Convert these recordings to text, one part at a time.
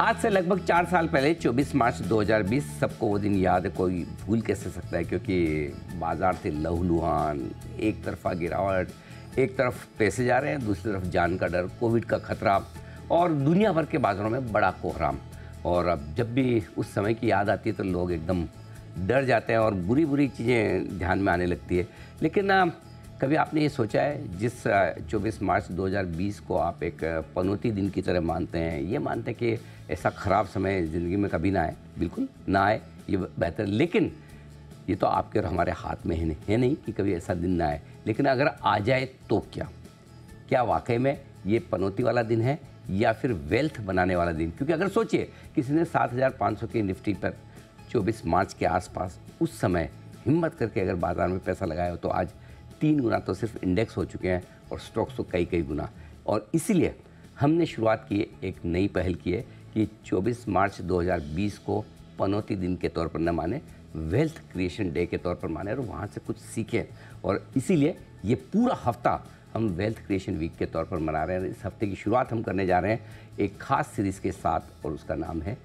आज से लगभग चार साल पहले 24 मार्च 2020 सबको वो दिन याद है कोई भूल कैसे सकता है क्योंकि बाजार थे लहूलुहान एक तरफा गिरावट एक तरफ पैसे जा रहे हैं दूसरी तरफ जान का डर कोविड का खतरा और दुनिया भर के बाज़ारों में बड़ा कोहराम और अब जब भी उस समय की याद आती है तो लोग एकदम डर जाते हैं और बुरी बुरी चीज़ें ध्यान में आने लगती है लेकिन कभी आपने ये सोचा है जिस 24 मार्च 2020 को आप एक पनौती दिन की तरह मानते हैं ये मानते हैं कि ऐसा ख़राब समय ज़िंदगी में कभी ना आए बिल्कुल ना आए ये बेहतर लेकिन ये तो आपके और हमारे हाथ में है है नहीं कि कभी ऐसा दिन ना आए लेकिन अगर आ जाए तो क्या क्या वाकई में ये पनौती वाला दिन है या फिर वेल्थ बनाने वाला दिन क्योंकि अगर सोचिए किसी ने सौ की निफ्टी पर चौबीस मार्च के आसपास उस समय हिम्मत करके अगर बाज़ार में पैसा लगाया हो तो आज तीन गुना तो सिर्फ इंडेक्स हो चुके हैं और स्टॉक्स तो कई कई गुना और इसीलिए हमने शुरुआत की एक नई पहल की है कि 24 मार्च 2020 को पनौती दिन के तौर पर न माने वेल्थ क्रिएशन डे के तौर पर माने और वहाँ से कुछ सीखें और इसीलिए ये पूरा हफ्ता हम वेल्थ क्रिएशन वीक के तौर पर मना रहे हैं इस हफ्ते की शुरुआत हम करने जा रहे हैं एक खास सीरीज़ के साथ और उसका नाम है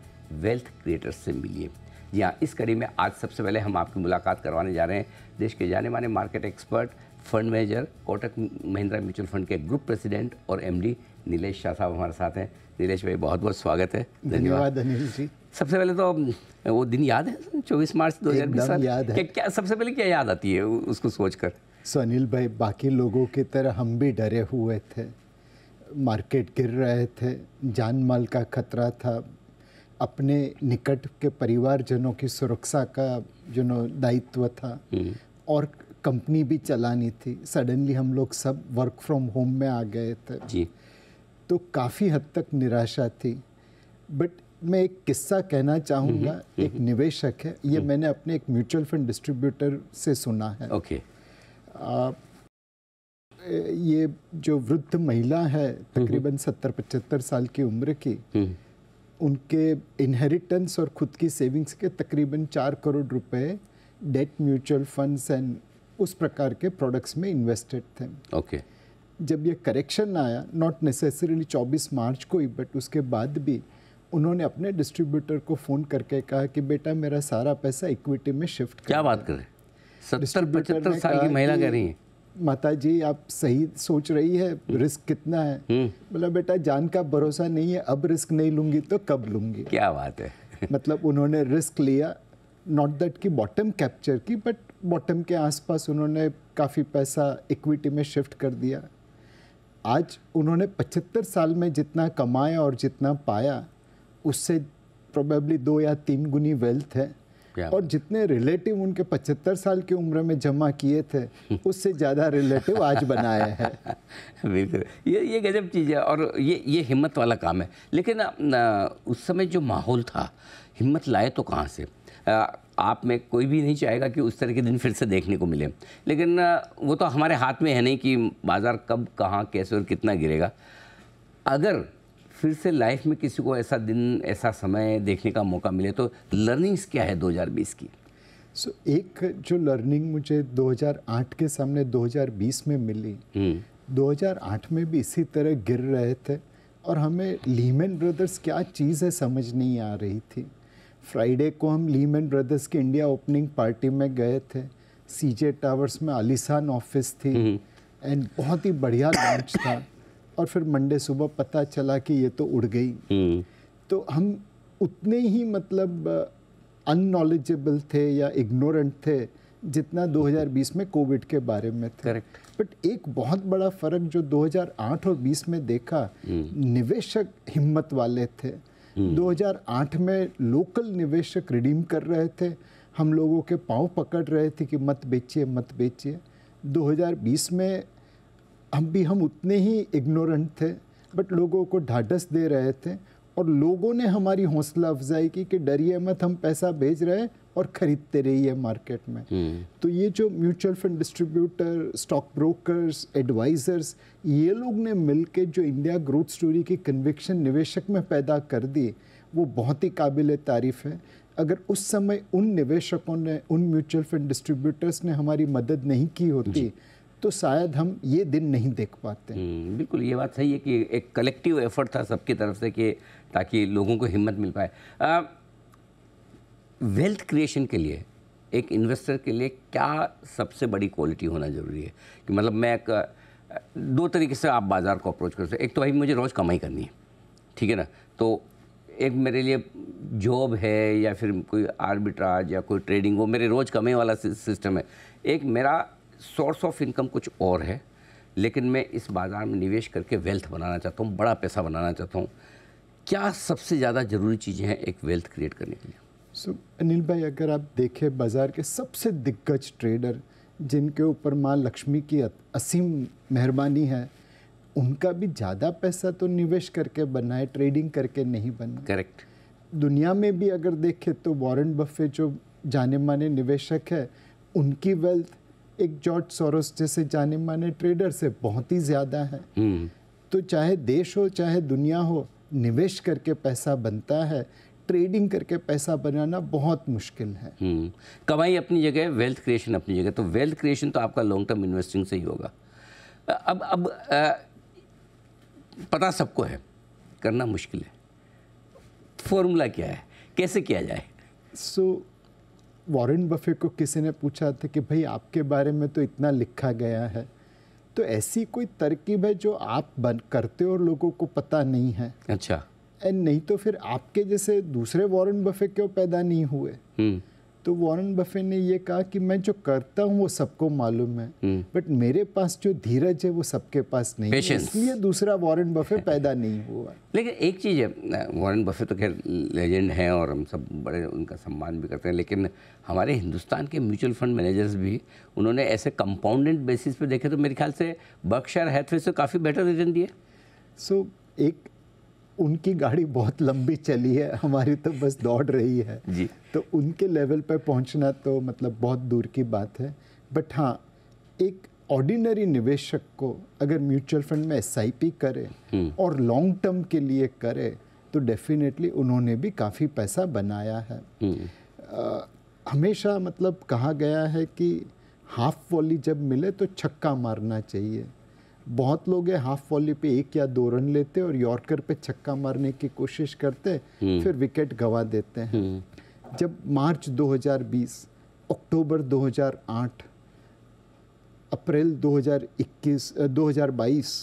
वेल्थ क्रिएटर्स से मिलिए जी हाँ इस कड़ी में आज सबसे पहले हम आपकी मुलाकात करवाने जा रहे हैं देश के जाने माने market expert fund manager Kotak Mahindra mutual fund के ग्रुप प्रेसिडेंट और एमडी नीलेश शाह साहब हमारे साथ हैं नीलेश भाई बहुत बहुत स्वागत है धन्यवाद अनिल जी सबसे पहले तो वो दिन याद है चौबीस मार्च दो हज़ार बीस याद है क्या, सबसे पहले क्या याद आती है उसको सोच कर भाई बाकी लोगों की तरह हम भी डरे हुए थे मार्केट गिर रहे थे जान माल का खतरा था अपने निकट के परिवारजनों की सुरक्षा का जो नो दायित्व था हम्म। और कंपनी भी चलानी थी सडनली हम लोग सब वर्क फ्रॉम होम में आ गए थे जी तो काफ़ी हद तक निराशा थी बट मैं एक किस्सा कहना चाहूँगा हम्म, हम्म। एक निवेशक है ये मैंने अपने एक म्यूचुअल फंड डिस्ट्रीब्यूटर से सुना है ओके आ, ये जो वृद्ध महिला है तकरीबन सत्तर पचहत्तर साल की उम्र की उनके इनहेरिटेंस और ख़ुद की सेविंग्स के तकरीबन चार करोड़ रुपए डेट म्यूचुअल फंड्स एंड उस प्रकार के प्रोडक्ट्स में इन्वेस्टेड थे ओके okay. जब ये करेक्शन आया नॉट नेसेसरीली 24 मार्च को ही बट उसके बाद भी उन्होंने अपने डिस्ट्रीब्यूटर को फ़ोन करके कहा कि बेटा मेरा सारा पैसा इक्विटी में शिफ्ट क्या बात कर रहे हैं सत्तर पचहत्तर साल की महिला कह रही है माता जी आप सही सोच रही है रिस्क हम्म। कितना है हम्म। बोला बेटा जान का भरोसा नहीं है अब रिस्क नहीं लूंगी तो कब लूंगी क्या बात है मतलब उन्होंने रिस्क लिया नॉट दैट कि बॉटम कैप्चर की बट बॉटम के आसपास उन्होंने काफ़ी पैसा इक्विटी में शिफ्ट कर दिया आज उन्होंने 75 साल में जितना कमाया और जितना पाया उससे प्रोबेबली दो या तीन गुनी वेल्थ है और जितने रिलेटिव उनके पचहत्तर साल की उम्र में जमा किए थे उससे ज़्यादा रिलेटिव आज बनाए हैं बिल्कुल तो। ये ये गजब चीज़ है और ये ये हिम्मत वाला काम है लेकिन उस समय जो माहौल था हिम्मत लाए तो कहाँ से आप में कोई भी नहीं चाहेगा कि उस तरह के दिन फिर से देखने को मिले लेकिन वो तो हमारे हाथ में है नहीं कि बाज़ार कब कहाँ कैसे और कितना गिरेगा अगर फिर से लाइफ में किसी को ऐसा दिन ऐसा समय देखने का मौका मिले तो लर्निंग्स क्या है 2020 की सो so, एक जो लर्निंग मुझे 2008 के सामने 2020 में मिली हम्म। दो 2008 में भी इसी तरह गिर रहे थे और हमें लीमन ब्रदर्स क्या चीज़ है समझ नहीं आ रही थी फ्राइडे को हम लीमन ब्रदर्स के इंडिया ओपनिंग पार्टी में गए थे सीजे टावर्स में आलिसान ऑफिस थी एंड हम्म। बहुत ही बढ़िया लॉन्च था और फिर मंडे सुबह पता चला कि ये तो उड़ गई हम्म। तो हम उतने ही मतलब अननॉलेजेबल थे या इग्नोरेंट थे जितना 2020 में कोविड के बारे में थे करेक्ट बट एक बहुत बड़ा फर्क जो 2008 और 20 में देखा हम्म। निवेशक हिम्मत वाले थे 2008 हम्म। में लोकल निवेशक रिडीम कर रहे थे हम लोगों के पाँव पकड़ रहे थे कि मत बेचिए मत बेचिए 2020 में हम भी हम उतने ही इग्नोरेंट थे बट लोगों को ढाढ़स दे रहे थे और लोगों ने हमारी हौसला अफजाई की कि डरिए मत हम पैसा भेज रहे हैं और ख़रीदते रहिए मार्केट में हम्म। तो ये जो mutual fund distributor stock brokers advisers ये लोग ने मिल के जो इंडिया ग्रोथ स्टोरी की कन्विक्शन निवेशक में पैदा कर दी वो बहुत ही काबिल तारीफ़ है अगर उस समय उन निवेशकों ने उन म्यूचुअल फंड डिस्ट्रीब्यूटर्स ने हमारी मदद नहीं की होती तो शायद हम ये दिन नहीं देख पाते हम्म, बिल्कुल ये बात सही है कि एक कलेक्टिव एफर्ट था सबकी तरफ से कि ताकि लोगों को हिम्मत मिल पाए वेल्थ क्रिएशन के लिए एक इन्वेस्टर के लिए क्या सबसे बड़ी क्वालिटी होना ज़रूरी है कि मतलब मैं एक दो तरीके से आप बाज़ार को अप्रोच कर सकते एक तो भाई मुझे रोज़ कमाई करनी है ठीक है ना तो एक मेरे लिए जॉब है या फिर कोई आर्बिट्राज या कोई ट्रेडिंग वो मेरे रोज़ कमाई वाला सिस्टम है एक मेरा सोर्स ऑफ इनकम कुछ और है लेकिन मैं इस बाज़ार में निवेश करके वेल्थ बनाना चाहता हूँ बड़ा पैसा बनाना चाहता हूँ क्या सबसे ज़्यादा ज़रूरी चीज़ें हैं एक वेल्थ क्रिएट करने के लिए सो so, अनिल भाई अगर आप देखें बाज़ार के सबसे दिग्गज ट्रेडर जिनके ऊपर माँ लक्ष्मी की असीम मेहरबानी है उनका भी ज़्यादा पैसा तो निवेश करके बना है ट्रेडिंग करके नहीं बना करेक्ट दुनिया में भी अगर देखें तो वॉरेन बफे जो जाने माने निवेशक है उनकी वेल्थ एक जॉर्ज सोरस जैसे जाने माने ट्रेडर से बहुत ही ज़्यादा है हम्म। तो चाहे देश हो चाहे दुनिया हो निवेश करके पैसा बनता है ट्रेडिंग करके पैसा बनाना बहुत मुश्किल है हम्म। कमाई अपनी जगह वेल्थ क्रिएशन अपनी जगह तो वेल्थ क्रिएशन तो आपका लॉन्ग टर्म इन्वेस्टिंग से ही होगा अब अब आ, पता सबको है करना मुश्किल है फॉर्मूला क्या है कैसे किया जाए सो so, वॉरेन बफे को किसी ने पूछा था कि भाई आपके बारे में तो इतना लिखा गया है तो ऐसी कोई तरकीब है जो आप बन करते हो और लोगों को पता नहीं है अच्छा एंड नहीं तो फिर आपके जैसे दूसरे वॉरेन बफे क्यों पैदा नहीं हुए हम्म। तो वॉरेन बफे ने ये कहा कि मैं जो करता हूँ वो सबको मालूम है बट हम्म। मेरे पास जो धीरज है वो सबके पास नहीं है इसलिए दूसरा वॉरेन बफे पैदा नहीं हुआ लेकिन एक चीज़ है वॉरेन बफे तो खैर लेजेंड हैं और हम सब बड़े उनका सम्मान भी करते हैं लेकिन हमारे हिंदुस्तान के म्यूचुअल फंड मैनेजर्स भी उन्होंने ऐसे कंपाउंडेंट बेसिस पे देखे तो मेरे ख्याल से बर्कशायर है तो काफ़ी बेटर रिटर्न दिए सो एक उनकी गाड़ी बहुत लंबी चली है हमारी तो बस दौड़ रही है जी तो उनके लेवल पर पहुंचना तो मतलब बहुत दूर की बात है बट हाँ एक ऑर्डिनरी निवेशक को अगर म्यूचुअल फंड में एस करे हम्म। और लॉन्ग टर्म के लिए करे तो डेफिनेटली उन्होंने भी काफ़ी पैसा बनाया है आ, हम्म। हमेशा मतलब कहा गया है कि हाफ वॉली जब मिले तो छक्का मारना चाहिए बहुत लोग है हाफ वॉली पे एक या दो रन लेते और यॉर्कर पे छक्का मारने की कोशिश करते हम्म। फिर विकेट गंवा देते हैं हम्म। जब मार्च 2020 अक्टूबर 2008 अप्रैल 2021 2022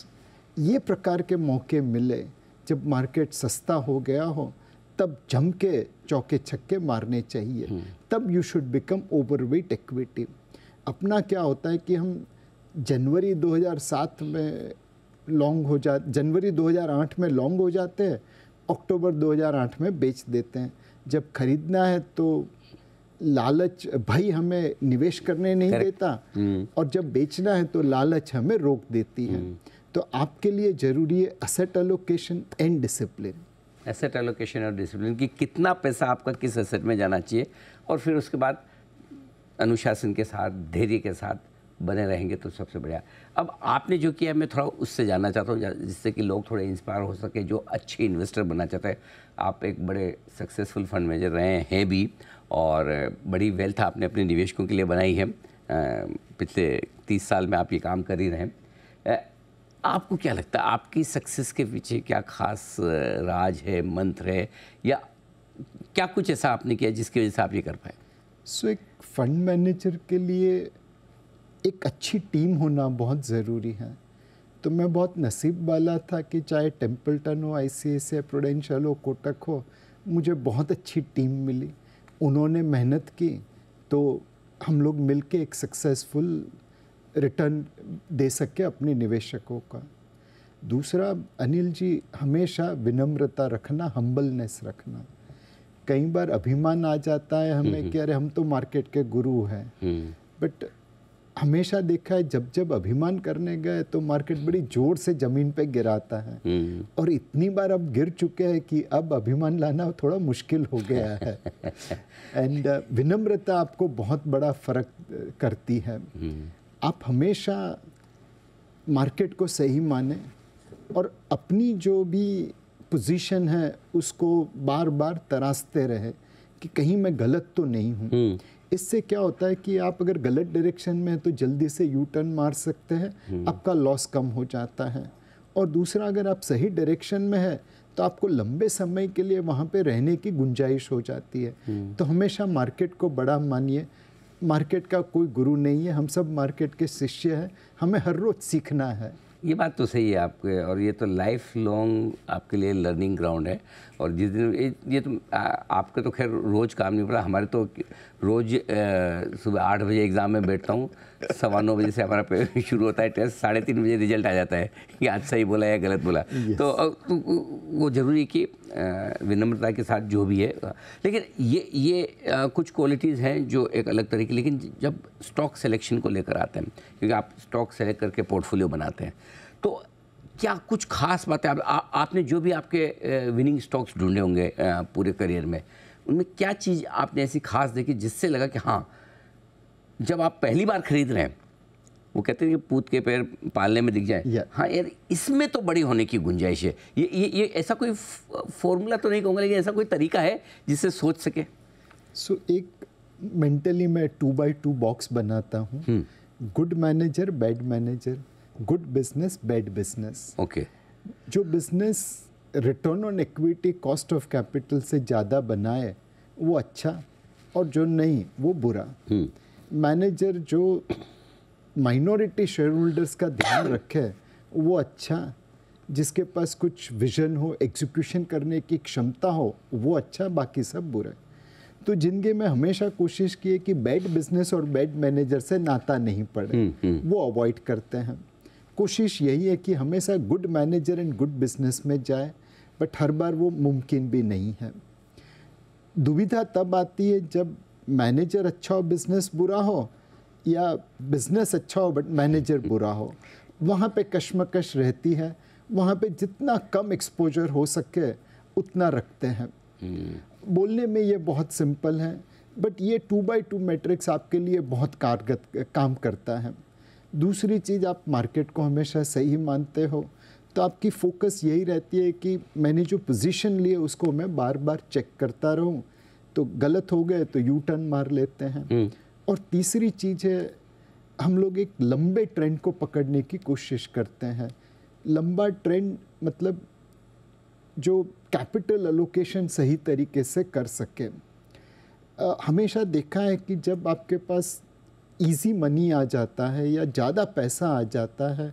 ये प्रकार के मौके मिले जब मार्केट सस्ता हो गया हो तब जम के चौके छक्के मारने चाहिए हम्म। तब you should become overweight equity अपना क्या होता है कि हम जनवरी 2007 में लॉन्ग हो जा जनवरी 2008 में लॉन्ग हो जाते हैं अक्टूबर 2008 में बेच देते हैं जब खरीदना है तो लालच भाई हमें निवेश करने नहीं Correct. देता हम्म। और जब बेचना है तो लालच हमें रोक देती है हम्म। तो आपके लिए ज़रूरी है asset allocation and discipline asset allocation और डिसिप्लिन कि कितना पैसा आपका किस एसेट में जाना चाहिए और फिर उसके बाद अनुशासन के साथ धैर्य के साथ बने रहेंगे तो सबसे बढ़िया अब आपने जो किया मैं थोड़ा उससे जानना चाहता हूँ जिससे कि लोग थोड़े इंस्पायर हो सके जो अच्छे इन्वेस्टर बनना चाहते हैं आप एक बड़े सक्सेसफुल फंड मैनेजर रहे हैं भी और बड़ी वेल्थ आपने अपने निवेशकों के लिए बनाई है पिछले तीस साल में आप ये काम कर ही रहे हैं आपको क्या लगता है आपकी सक्सेस के पीछे क्या खास राज है मंत्र है या क्या कुछ ऐसा आपने किया जिसकी वजह से आप ये कर पाए सो so, एक फंड मैनेजर के लिए एक अच्छी टीम होना बहुत ज़रूरी है तो मैं बहुत नसीब वाला था कि चाहे टेम्पल्टन हो आई सी एस प्रोडेंशियल हो कोटक हो मुझे बहुत अच्छी टीम मिली उन्होंने मेहनत की तो हम लोग मिल के एक सक्सेसफुल रिटर्न दे सके अपने निवेशकों का दूसरा अनिल जी हमेशा विनम्रता रखना हम्बलनेस रखना कई बार अभिमान आ जाता है हमें हम्म, हम्म। कि अरे हम तो मार्केट के गुरु हैं बट हम्म। हमेशा देखा है जब जब अभिमान करने गए तो मार्केट बड़ी जोर से ज़मीन पे गिराता है हम्म। और इतनी बार अब गिर चुके हैं कि अब अभिमान लाना थोड़ा मुश्किल हो गया है एंड uh, विनम्रता आपको बहुत बड़ा फ़र्क uh, करती है हम्म। आप हमेशा मार्केट को सही माने और अपनी जो भी पोजीशन है उसको बार बार तरासते रहे कि कहीं मैं गलत तो नहीं हूँ हम्म। इससे क्या होता है कि आप अगर गलत डायरेक्शन में हैं तो जल्दी से यू टर्न मार सकते हैं हम्म। आपका लॉस कम हो जाता है और दूसरा अगर आप सही डायरेक्शन में है तो आपको लंबे समय के लिए वहाँ पे रहने की गुंजाइश हो जाती है हम्म। तो हमेशा मार्केट को बड़ा मानिए मार्केट का कोई गुरु नहीं है हम सब मार्केट के शिष्य हैं हमें हर रोज़ सीखना है ये बात तो सही है आपके और ये तो लाइफ लॉन्ग आपके लिए लर्निंग ग्राउंड है और जिस दिन ये, तो आपके तो खैर रोज़ काम नहीं पड़ा हमारे तो रोज़ सुबह आठ बजे एग्ज़ाम में बैठता हूँ सवा नौ बजे से हमारा शुरू होता है टेस्ट साढ़े तीन बजे रिजल्ट आ जाता है कि आज सही बोला या गलत बोला तो, तो वो ज़रूरी है कि विनम्रता के साथ जो भी है लेकिन ये ये कुछ क्वालिटीज़ हैं जो एक अलग तरह की लेकिन जब स्टॉक सिलेक्शन को लेकर आते हैं क्योंकि आप स्टॉक सेलेक्ट करके पोर्टफोलियो बनाते हैं तो क्या कुछ खास बातें आप, आपने जो भी आपके विनिंग स्टॉक्स ढूंढे होंगे पूरे करियर में उनमें क्या चीज़ आपने ऐसी खास देखी जिससे लगा कि हाँ जब आप पहली बार खरीद रहे हैं वो कहते हैं कि पूत के पैर पालने में दिख जाए हाँ यार इसमें तो बड़ी होने की गुंजाइश है ये ये ये ऐसा कोई फॉर्मूला तो नहीं कहूँगा लेकिन ऐसा कोई तरीका है जिससे सोच सके सो so, एक मेंटली मैं टू बाई टू बॉक्स बनाता हूँ good manager bad manager good business bad business okay जो business return on equity cost of capital से ज़्यादा बनाए वो अच्छा और जो नहीं वो बुरा हुँ. हम्म। मैनेजर जो माइनॉरिटी शेयर होल्डर्स का ध्यान रखे वो अच्छा जिसके पास कुछ विजन हो एग्जीक्यूशन करने की क्षमता हो वो अच्छा बाकी सब बुरा तो ज़िंदगी में हमेशा कोशिश की है कि बैड बिजनेस और बैड मैनेजर से नाता नहीं पड़े हम्म, हम्म। वो अवॉइड करते हैं कोशिश यही है कि हमेशा good manager and good business में जाए बट हर बार वो मुमकिन भी नहीं है दुविधा तब आती है जब मैनेजर अच्छा हो बिज़नेस बुरा हो या बिज़नेस अच्छा हो बट मैनेजर बुरा हो वहाँ पे कश्मकश रहती है वहाँ पे जितना कम एक्सपोजर हो सके उतना रखते हैं हम्म। बोलने में ये बहुत सिंपल है बट ये टू बाई टू मैट्रिक्स आपके लिए बहुत कारगर काम करता है दूसरी चीज़ आप मार्केट को हमेशा सही मानते हो तो आपकी फोकस यही रहती है कि मैंने जो पोजीशन है उसको मैं बार बार चेक करता रहूं तो गलत हो गए तो यू टर्न मार लेते हैं हम्म। और तीसरी चीज़ है हम लोग एक लंबे ट्रेंड को पकड़ने की कोशिश करते हैं लंबा ट्रेंड मतलब जो कैपिटल एलोकेशन सही तरीके से कर सके आ, हमेशा देखा है कि जब आपके पास इजी मनी आ जाता है या ज़्यादा पैसा आ जाता है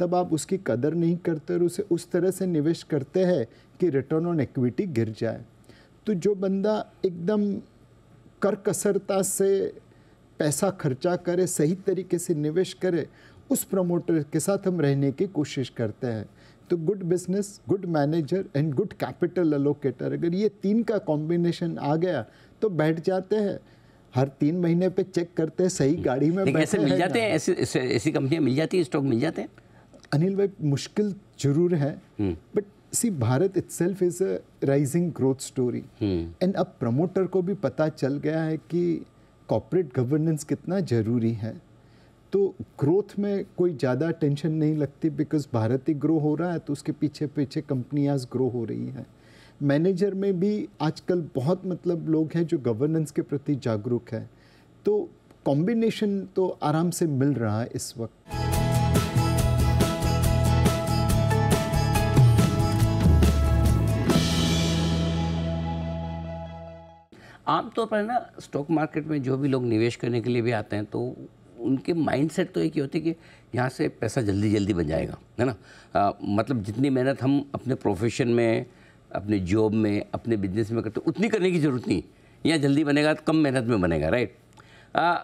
तब आप उसकी कदर नहीं करते और उसे उस तरह से निवेश करते हैं कि रिटर्न ऑन इक्विटी गिर जाए तो जो बंदा एकदम कर कसरता से पैसा खर्चा करे सही तरीके से निवेश करे उस प्रमोटर के साथ हम रहने की कोशिश करते हैं तो good business good manager and good capital allocator अगर ये तीन का कॉम्बिनेशन आ गया तो बैठ जाते हैं हर तीन महीने पे चेक करते हैं सही गाड़ी में ऐसे मिल जाते हैं ऐसी ऐसी कंपनियाँ मिल जाती है स्टॉक मिल जाते हैं अनिल भाई मुश्किल जरूर है बट हम्म। See Bharat itself is a rising growth story and अब प्रमोटर को भी पता चल गया है कि कॉपरेट गवर्नेंस कितना ज़रूरी है तो ग्रोथ में कोई ज़्यादा टेंशन नहीं लगती बिकॉज भारत ही ग्रो हो रहा है तो उसके पीछे पीछे कंपनियाँ ग्रो हो रही हैं मैनेजर में भी आजकल बहुत मतलब लोग हैं जो गवर्नेंस के प्रति जागरूक हैं तो कॉम्बिनेशन तो आराम से मिल रहा है इस वक्त आमतौर पर ना स्टॉक मार्केट में जो भी लोग निवेश करने के लिए भी आते हैं तो उनके माइंडसेट तो एक ही होती है कि यहाँ से पैसा जल्दी जल्दी बन जाएगा है ना आ, मतलब जितनी मेहनत हम अपने प्रोफेशन में अपने जॉब में अपने बिजनेस में करते उतनी करने की ज़रूरत नहीं यहाँ जल्दी बनेगा तो कम मेहनत में बनेगा राइट आ,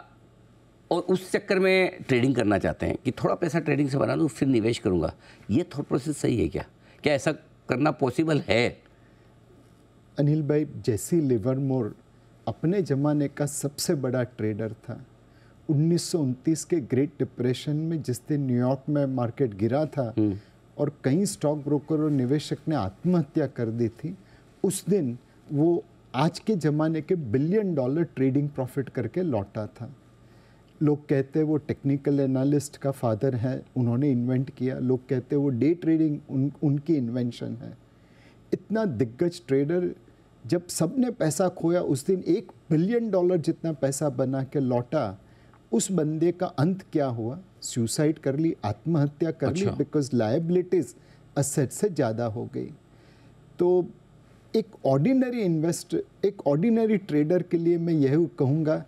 और उस चक्कर में ट्रेडिंग करना चाहते हैं कि थोड़ा पैसा ट्रेडिंग से बना लूँ फिर निवेश करूँगा ये थॉट प्रोसेस सही है क्या क्या ऐसा करना पॉसिबल है अनिल भाई जैसी मोर अपने ज़माने का सबसे बड़ा ट्रेडर था उन्नीस के ग्रेट डिप्रेशन में जिस दिन न्यूयॉर्क में मार्केट गिरा था हम्म। और कई स्टॉक ब्रोकर और निवेशक ने आत्महत्या कर दी थी उस दिन वो आज के ज़माने के बिलियन डॉलर ट्रेडिंग प्रॉफिट करके लौटा था लोग कहते हैं वो टेक्निकल एनालिस्ट का फादर है उन्होंने इन्वेंट किया लोग कहते हैं वो डे ट्रेडिंग उन उनकी इन्वेंशन है इतना दिग्गज ट्रेडर जब सब ने पैसा खोया उस दिन एक बिलियन डॉलर जितना पैसा बना के लौटा उस बंदे का अंत क्या हुआ सुसाइड कर ली आत्महत्या कर अच्छा। ली बिकॉज लाइबिलिटीज असेट से ज़्यादा हो गई तो एक ऑर्डिनरी इन्वेस्ट एक ऑर्डिनरी ट्रेडर के लिए मैं यह कहूँगा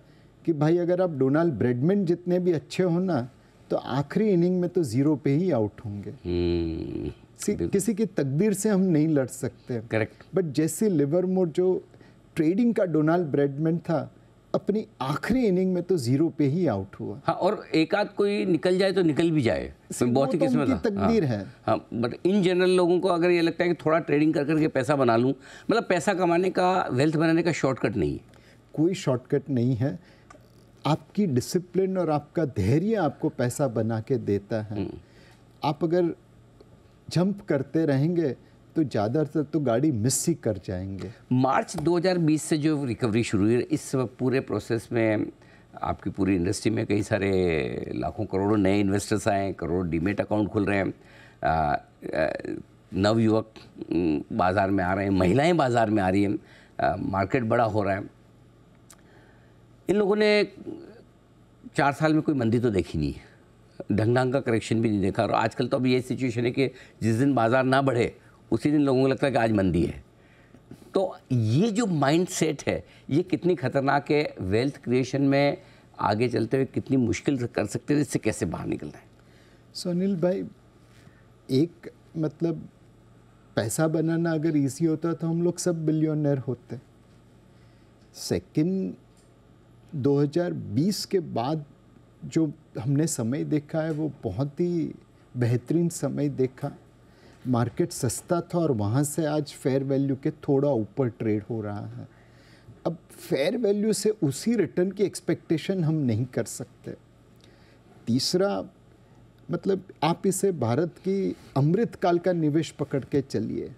कि भाई अगर आप डोनाल्ड ब्रेडमैन जितने भी अच्छे हो ना तो आखिरी इनिंग में तो ज़ीरो पे ही आउट होंगे hmm. सी किसी की तकदीर से हम नहीं लड़ सकते करेक्ट बट जैसे मोड जो ट्रेडिंग का डोनाल्ड ब्रेडमैन था अपनी आखिरी इनिंग में तो जीरो पे ही आउट हुआ हाँ और एक आध कोई निकल जाए तो निकल भी जाए तो बहुत ही किस्मत हाँ। तकदीर हाँ, है हाँ बट इन जनरल लोगों को अगर ये लगता है कि थोड़ा ट्रेडिंग कर करके पैसा बना लूँ मतलब पैसा कमाने का वेल्थ बनाने का शॉर्टकट नहीं है कोई शॉर्टकट नहीं है आपकी डिसिप्लिन और आपका धैर्य आपको पैसा बना के देता है हम्म। आप अगर जंप करते रहेंगे तो ज़्यादातर तो गाड़ी मिस ही कर जाएंगे मार्च 2020 से जो रिकवरी शुरू हुई इस पूरे प्रोसेस में आपकी पूरी इंडस्ट्री में कई सारे लाखों करोड़ों नए इन्वेस्टर्स आए करोड़ों डीमेट अकाउंट खुल रहे हैं नवयुवक बाज़ार में आ रहे हैं महिलाएं बाज़ार में आ रही हैं मार्केट बड़ा हो रहा है इन लोगों ने चार साल में कोई मंदी तो देखी नहीं है ढंग ढंग का करेक्शन भी नहीं देखा और आजकल तो अब ये सिचुएशन है कि जिस दिन बाज़ार ना बढ़े उसी दिन लोगों को लगता है कि आज मंदी है तो ये जो माइंड सेट है ये कितनी ख़तरनाक है वेल्थ क्रिएशन में आगे चलते हुए कितनी मुश्किल कर सकते हैं इससे कैसे बाहर निकलना है सुनील भाई एक मतलब पैसा बनाना अगर इजी होता तो हम लोग सब बिलियनर होते सेकंड 2020 के बाद जो हमने समय देखा है वो बहुत ही बेहतरीन समय देखा मार्केट सस्ता था और वहाँ से आज फेयर वैल्यू के थोड़ा ऊपर ट्रेड हो रहा है अब फेयर वैल्यू से उसी रिटर्न की एक्सपेक्टेशन हम नहीं कर सकते तीसरा मतलब आप इसे भारत की अमृत काल का निवेश पकड़ के चलिए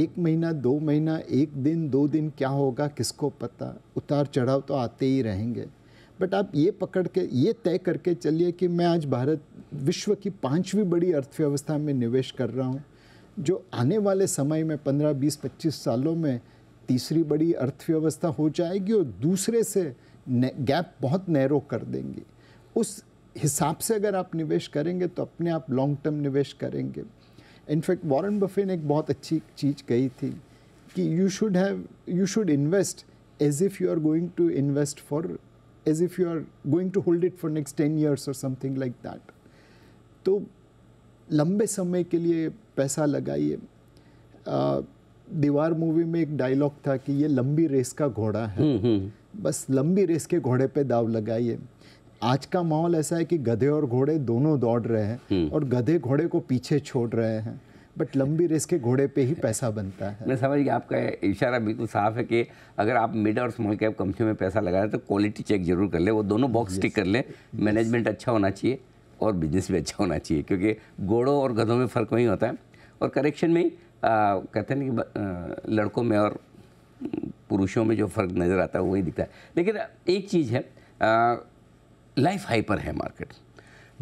एक महीना दो महीना एक दिन दो दिन क्या होगा किसको पता उतार चढ़ाव तो आते ही रहेंगे बट आप ये पकड़ के ये तय करके चलिए कि मैं आज भारत विश्व की पाँचवीं बड़ी अर्थव्यवस्था में निवेश कर रहा हूँ जो आने वाले समय में पंद्रह बीस पच्चीस सालों में तीसरी बड़ी अर्थव्यवस्था हो जाएगी और दूसरे से गैप बहुत नैरो कर देंगी उस हिसाब से अगर आप निवेश करेंगे तो अपने आप लॉन्ग टर्म निवेश करेंगे इनफैक्ट वॉरेन बफे ने एक बहुत अच्छी चीज़ कही थी कि you should have you should invest as if you are going to invest for as if you are going to hold it for next 10 years or something like that तो लंबे समय के लिए पैसा लगाइए दीवार मूवी में एक डायलॉग था कि ये लंबी रेस का घोड़ा है हम्म, हम्म। बस लंबी रेस के घोड़े पे दाव लगाइए आज का माहौल ऐसा है कि गधे और घोड़े दोनों दौड़ रहे हैं हम्म। और गधे घोड़े को पीछे छोड़ रहे हैं बट लंबी रेस के घोड़े पे ही पैसा बनता है मैं समझ गया आपका इशारा बिल्कुल साफ है कि अगर आप मिड और स्मॉल कैप कंपनी में पैसा लगा रहे तो क्वालिटी चेक जरूर कर ले वो दोनों बॉक्स टिक कर ले मैनेजमेंट अच्छा होना चाहिए और बिजनेस भी अच्छा होना चाहिए क्योंकि घोड़ों और गधों में फ़र्क वहीं होता है और करेक्शन में ही कहते हैं कि लड़कों में और पुरुषों में जो फ़र्क नज़र आता है वही दिखता है लेकिन एक चीज़ है लाइफ हाइपर है मार्केट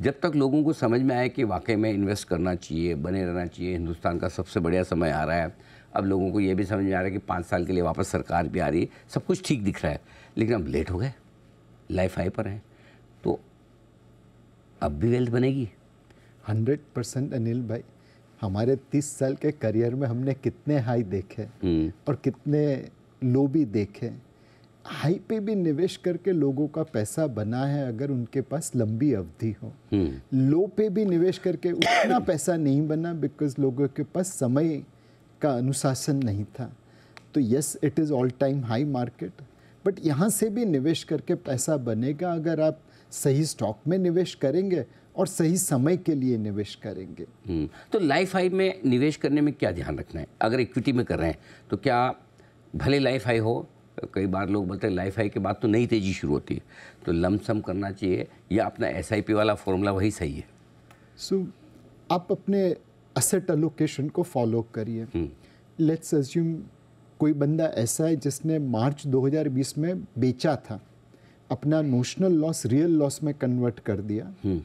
जब तक लोगों को समझ में आए कि वाकई में इन्वेस्ट करना चाहिए बने रहना चाहिए हिंदुस्तान का सबसे बढ़िया समय आ रहा है अब लोगों को ये भी समझ में आ रहा है कि पाँच साल के लिए वापस सरकार भी आ रही है सब कुछ ठीक दिख रहा है लेकिन अब लेट हो गए लाइफ हाई पर हैं तो अब भी वेल्थ बनेगी हंड्रेड परसेंट अनिल भाई हमारे तीस साल के करियर में हमने कितने हाई देखे हम्म। और कितने लो भी देखे हाई पे भी निवेश करके लोगों का पैसा बना है अगर उनके पास लंबी अवधि हो हम्म। लो पे भी निवेश करके उतना पैसा नहीं बना बिकॉज लोगों के पास समय का अनुशासन नहीं था तो yes it is all time high market but यहाँ से भी निवेश करके पैसा बनेगा अगर आप सही स्टॉक में निवेश करेंगे और सही समय के लिए निवेश करेंगे हम्म। तो लाइफ हाई में निवेश करने में क्या ध्यान रखना है अगर इक्विटी में कर रहे हैं तो क्या भले लाइफ हाई हो कई बार लोग बोलते हैं लाइफ हाई के बाद तो नई तेज़ी शुरू होती है तो लमसम करना चाहिए या अपना एस वाला फॉर्मूला वही सही है सो so, आप अपने असेट अलोकेशन को फॉलो करिए लेट्स अज्यूम हम्म। कोई बंदा ऐसा है जिसने मार्च 2020 में बेचा था अपना नोशनल लॉस रियल लॉस में कन्वर्ट कर दिया हम्म।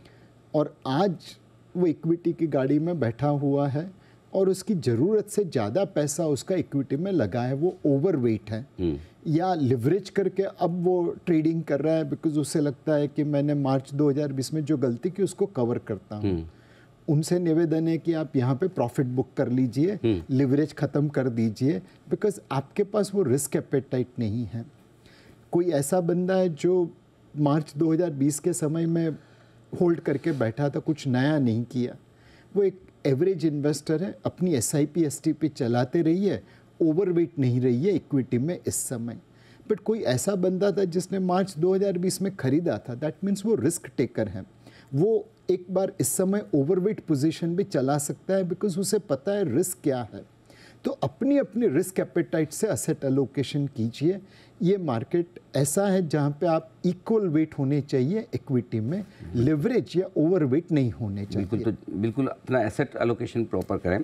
और आज वो इक्विटी की गाड़ी में बैठा हुआ है और उसकी ज़रूरत से ज़्यादा पैसा उसका इक्विटी में लगा है वो ओवर वेट है हम्म। या लिवरेज करके अब वो ट्रेडिंग कर रहा है बिकॉज उसे लगता है कि मैंने मार्च 2020 में जो गलती की उसको कवर करता हूँ हम्म। उनसे निवेदन है कि आप यहाँ पे प्रॉफिट बुक कर लीजिए लिवरेज हम्म। ख़त्म कर दीजिए बिकॉज आपके पास वो रिस्क एपेटाइट नहीं है कोई ऐसा बंदा है जो मार्च 2020 के समय में होल्ड करके बैठा था कुछ नया नहीं किया वो एक एवरेज इन्वेस्टर है अपनी S I P S T पे चलाते रहिए ओवरवेट नहीं रही है इक्विटी में इस समय बट कोई ऐसा बंदा था जिसने मार्च 2020 में ख़रीदा था दैट मीन्स वो रिस्क टेकर है वो एक बार इस समय ओवरवेट पोजीशन भी चला सकता है बिकॉज उसे पता है रिस्क क्या है तो अपनी अपनी रिस्क एपेटाइट से असेट एलोकेशन कीजिए ये मार्केट ऐसा है जहाँ पे आप इक्वल वेट होने चाहिए इक्विटी में लेवरेज या ओवर वेट नहीं होने चाहिए बिल्कुल तो बिल्कुल अपना एसेट एलोकेशन प्रॉपर करें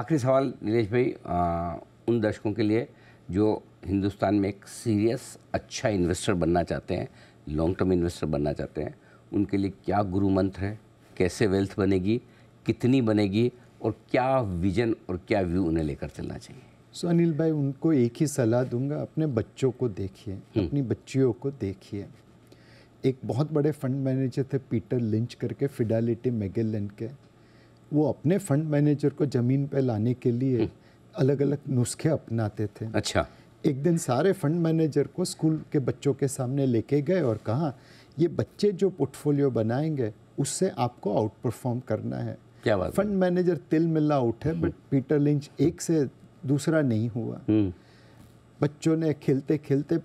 आखिरी सवाल नीलेश भाई आ, उन दर्शकों के लिए जो हिंदुस्तान में एक सीरियस अच्छा इन्वेस्टर बनना चाहते हैं लॉन्ग टर्म इन्वेस्टर बनना चाहते हैं उनके लिए क्या गुरु मंत्र है कैसे वेल्थ बनेगी कितनी बनेगी और क्या विजन और क्या व्यू उन्हें लेकर चलना चाहिए सो so, अनिल भाई उनको एक ही सलाह दूंगा अपने बच्चों को देखिए हम्म। अपनी बच्चियों को देखिए एक बहुत बड़े फंड मैनेजर थे पीटर लिंच करके फिडालिटी मेगेलन के वो अपने फंड मैनेजर को ज़मीन पर लाने के लिए हम्म। अलग अलग नुस्खे अपनाते थे अच्छा एक दिन सारे फंड मैनेजर को स्कूल के बच्चों के सामने लेके गए और कहा ये बच्चे जो पोर्टफोलियो बनाएंगे उससे आपको आउट परफॉर्म करना है क्या बात फंड मैनेजर तिल मिला उठे बट पीटर लिंच एक से दूसरा नहीं हुआ हम्म। बच्चों ने खेलते खेलते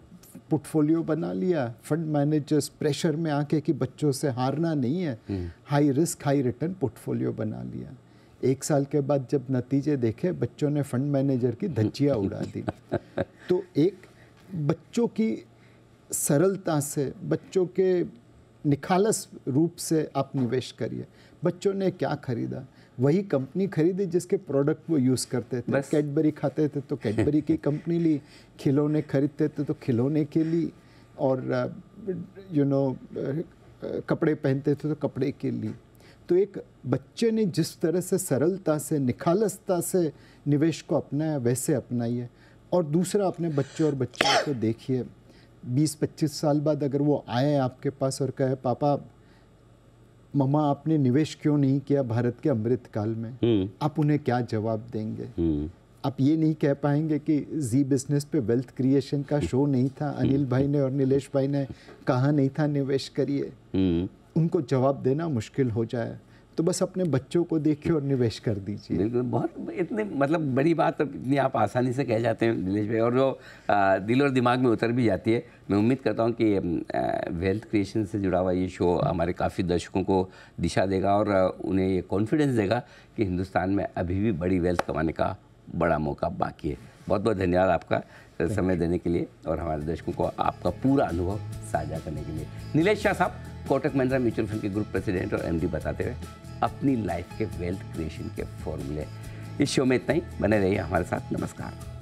पोर्टफोलियो बना लिया फंड मैनेजर्स प्रेशर में आके कि बच्चों से हारना नहीं है high risk high return portfolio बना लिया एक साल के बाद जब नतीजे देखे बच्चों ने फंड मैनेजर की धज्जियाँ उड़ा दी तो एक बच्चों की सरलता से बच्चों के निखालस रूप से आप निवेश करिए बच्चों ने क्या खरीदा वही कंपनी खरीदी जिसके प्रोडक्ट वो यूज़ करते थे कैडबरी खाते थे तो कैडबरी की कंपनी ली खिलौने खरीदते थे तो खिलौने के लिए और यू नो कपड़े पहनते थे तो कपड़े के लिए तो एक बच्चे ने जिस तरह से सरलता से निखालसता से निवेश को अपनाया वैसे अपनाइए और दूसरा अपने बच्चों और बच्चों को देखिए 20-25 साल बाद अगर वो आए आपके पास और कहे पापा मामा आपने निवेश क्यों नहीं किया भारत के अमृत काल में हम्म। आप उन्हें क्या जवाब देंगे हम्म। आप ये नहीं कह पाएंगे कि जी बिजनेस पे वेल्थ क्रिएशन का शो नहीं था हम्म। अनिल भाई ने और नीलेश भाई ने कहा नहीं था निवेश करिए उनको जवाब देना मुश्किल हो जाए तो बस अपने बच्चों को देखिए और निवेश कर दीजिए बिल्कुल बहुत इतने मतलब बड़ी बात तो इतनी आप आसानी से कह जाते हैं दिलेश भाई और जो दिल और दिमाग में उतर भी जाती है मैं उम्मीद करता हूँ कि वेल्थ क्रिएशन से जुड़ा हुआ ये शो हमारे काफ़ी दर्शकों को दिशा देगा और उन्हें ये कॉन्फिडेंस देगा कि हिंदुस्तान में अभी भी बड़ी वेल्थ कमाने का बड़ा मौका बाकी है बहुत बहुत धन्यवाद आपका समय देने के लिए और हमारे दर्शकों को आपका पूरा अनुभव साझा करने के लिए नीलेश शाह साहब कोटक महिंद्रा म्यूचुअल फंड के ग्रुप प्रेसिडेंट और एमडी बताते हुए अपनी लाइफ के वेल्थ क्रिएशन के फॉर्मूले इस शो में इतना ही बने रहिए हमारे साथ नमस्कार